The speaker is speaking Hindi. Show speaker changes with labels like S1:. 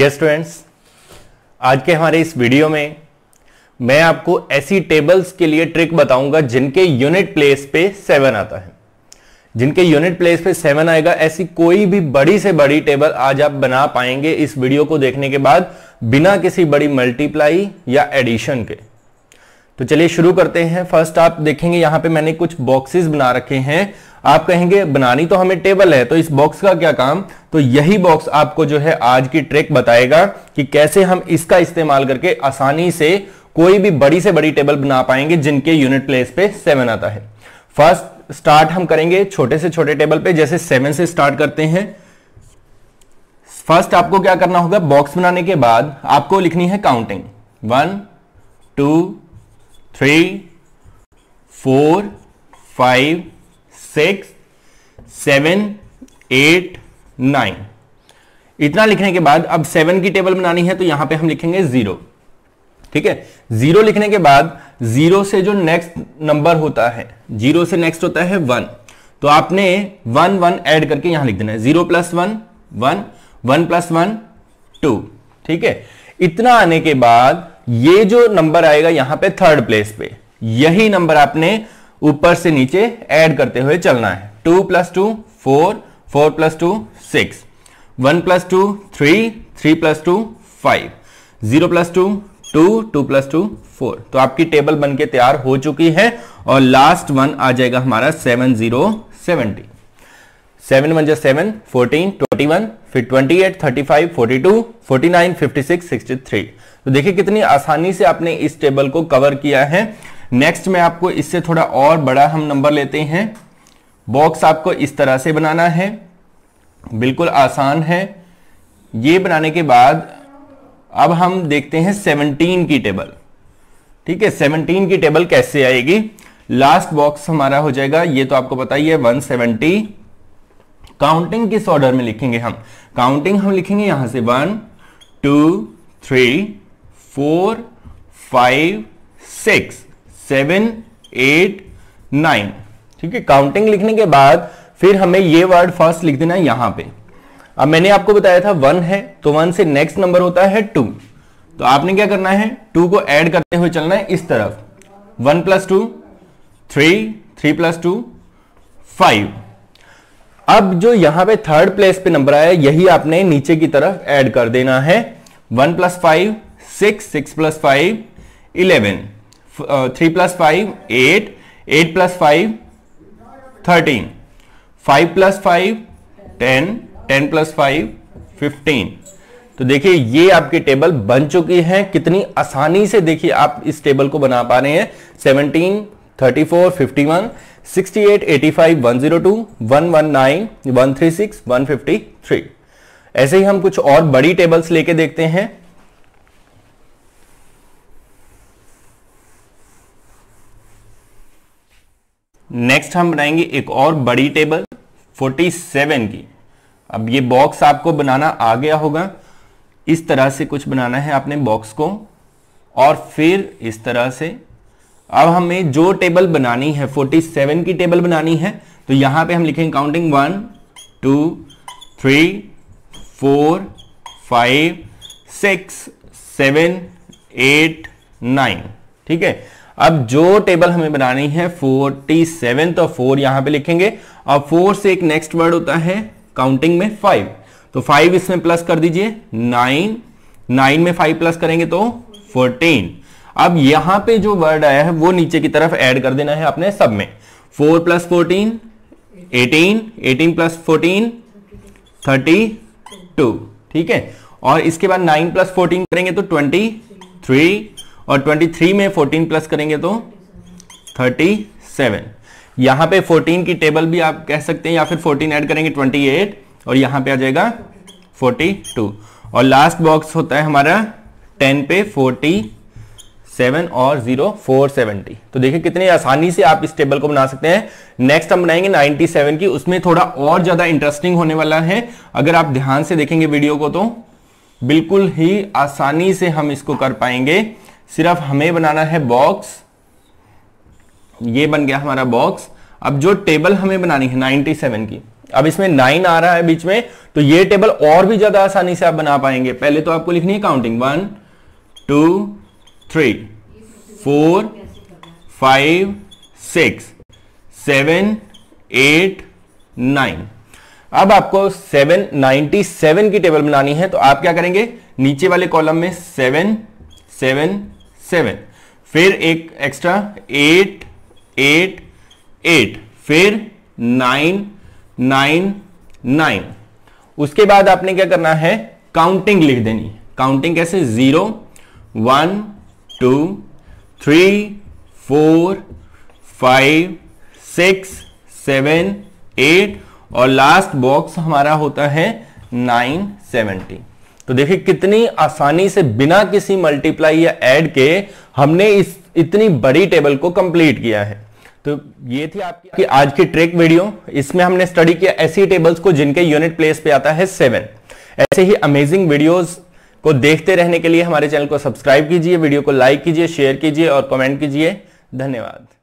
S1: डियर स्टूडेंट्स आज के हमारे इस वीडियो में मैं आपको ऐसी टेबल्स के लिए ट्रिक बताऊंगा जिनके यूनिट प्लेस पे सेवन आता है जिनके यूनिट प्लेस पे सेवन आएगा ऐसी कोई भी बड़ी से बड़ी टेबल आज आप बना पाएंगे इस वीडियो को देखने के बाद बिना किसी बड़ी मल्टीप्लाई या एडिशन के तो चलिए शुरू करते हैं फर्स्ट आप देखेंगे यहां पे मैंने कुछ बॉक्सेस बना रखे हैं आप कहेंगे बनानी तो हमें टेबल है तो इस बॉक्स का क्या काम तो यही बॉक्स आपको जो है आज की ट्रेक बताएगा कि कैसे हम इसका इस्तेमाल करके आसानी से कोई भी बड़ी से बड़ी टेबल बना पाएंगे जिनके यूनिट प्लेस पे सेवन आता है फर्स्ट स्टार्ट हम करेंगे छोटे से छोटे टेबल पे जैसे सेवन से स्टार्ट करते हैं फर्स्ट आपको क्या करना होगा बॉक्स बनाने के बाद आपको लिखनी है counting one two three four five six seven eight nine इतना लिखने के बाद अब सेवन की टेबल बनानी है तो यहां पे हम लिखेंगे जीरो ठीक है जीरो लिखने के बाद जीरो से जो नेक्स्ट नंबर होता है जीरो से नेक्स्ट होता है वन तो आपने वन वन ऐड करके यहां लिख देना है zero plus one one one plus one two ठीक है इतना आने के बाद ये जो नंबर आएगा यहां पे थर्ड प्लेस पे यही नंबर आपने ऊपर से नीचे ऐड करते हुए चलना है two plus two four four plus two six one plus two three three plus two five zero plus two two two plus two four तो आपकी टेबल बनके तैयार हो चुकी है और लास्ट वन आ जाएगा हमारा seven zero seventy seven one जो सेवन फोर्टीन ट्वेंटी वन फिर twenty eight thirty five forty two forty nine fifty six sixty three तो देखिए कितनी आसानी से आपने इस टेबल को कवर किया है नेक्स्ट में आपको इससे थोड़ा और बड़ा हम नंबर लेते हैं बॉक्स आपको इस तरह से बनाना है बिल्कुल आसान है ये बनाने के बाद अब हम देखते हैं सेवनटीन की टेबल ठीक है सेवनटीन की टेबल कैसे आएगी लास्ट बॉक्स हमारा हो जाएगा ये तो आपको पता ही है वन सेवनटी काउंटिंग किस ऑर्डर में लिखेंगे हम काउंटिंग हम लिखेंगे यहां से one two three four five six seven eight nine ठीक है काउंटिंग लिखने के बाद फिर हमें ये वर्ड फर्स्ट लिख देना है यहां पे अब मैंने आपको बताया था वन है तो वन से नेक्स्ट नंबर होता है टू तो आपने क्या करना है टू को ऐड करते हुए चलना है इस तरफ one plus two three three plus two five अब जो यहां पे थर्ड प्लेस पे नंबर आया यही आपने नीचे की तरफ ऐड कर देना है one plus five six six plus five eleven three plus five eight eight plus five thirteen five plus five ten ten plus five fifteen तो देखिए ये आपकी टेबल बन चुकी है कितनी आसानी से देखिए आप इस टेबल को बना पा रहे हैं seventeen thirty four fifty one sixty eight eighty five one zero two one one nine one three six one fifty three ऐसे ही हम कुछ और बड़ी टेबल्स लेके देखते हैं नेक्स्ट हम बनाएंगे एक और बड़ी टेबल 47 की अब ये बॉक्स आपको बनाना आ गया होगा इस तरह से कुछ बनाना है आपने बॉक्स को और फिर इस तरह से अब हमें जो टेबल बनानी है 47 की टेबल बनानी है तो यहां पे हम लिखेंगे counting one two three four five six seven eight nine ठीक है अब जो टेबल हमें बनानी है 47 तो 4 यहां पे लिखेंगे और 4 से एक नेक्स्ट वर्ड होता है काउंटिंग में 5 तो 5 इसमें प्लस कर दीजिए 9 9 में 5 प्लस करेंगे तो 14 अब यहां पे जो वर्ड आया है वो नीचे की तरफ ऐड कर देना है अपने सब में four plus fourteen eighteen eighteen plus fourteen thirty two ठीक है और इसके बाद नाइन प्लस फोर्टीन करेंगे तो ट्वेंटी थ्री और ट्वेंटी थ्री में फोर्टीन प्लस करेंगे तो थर्टी सेवन यहां पर फोर्टीन की टेबल भी आप कह सकते हैं या फिर 14 ऐड करेंगे 28 और यहां पे आ जाएगा 42 और लास्ट बॉक्स होता है हमारा 10 पे फोर्टी सेवन और जीरो फोर सेवेंटी तो देखिए कितने आसानी से आप इस टेबल को बना सकते हैं नेक्स्ट हम बनाएंगे नाइनटी सेवन की उसमें थोड़ा और ज़्यादा इंटरेस्टिंग होने वाला है अगर आप ध्यान से देखेंगे वीडियो को तो बिल्कुल ही आसानी से हम इसको कर पाएंगे सिर्फ हमें बनाना है बॉक्स ये बन गया हमारा बॉक्स अब जो टेबल हमें बनानी है 97 की अब इसमें नाइन आ रहा है बीच में तो ये टेबल और भी ज्यादा आसानी से आप बना पाएंगे पहले तो आपको लिखनी है counting one two three four five six seven eight nine अब आपको सेवन नाइन्टी सेवन की टेबल बनानी है तो आप क्या करेंगे नीचे वाले कॉलम में सेवन सेवन सेवन फिर एक एक्स्ट्रा एट एट एट फिर नाइन नाइन नाइन उसके बाद आपने क्या करना है काउंटिंग लिख देनी काउंटिंग कैसे zero one two three four five six seven eight और लास्ट बॉक्स हमारा होता है नाइन सेवेंटी तो देखिए कितनी आसानी से बिना किसी मल्टीप्लाई या ऐड के हमने इस इतनी बड़ी टेबल को कंप्लीट किया है तो ये थी आपकी कि आज की ट्रेक वीडियो इसमें हमने स्टडी किया ऐसी टेबल्स को जिनके यूनिट प्लेस पे आता है सेवन ऐसे ही अमेजिंग वीडियोस को देखते रहने के लिए हमारे चैनल को सब्सक्राइब कीजिए वीडियो को लाइक कीजिए शेयर कीजिए और कमेंट कीजिए धन्यवाद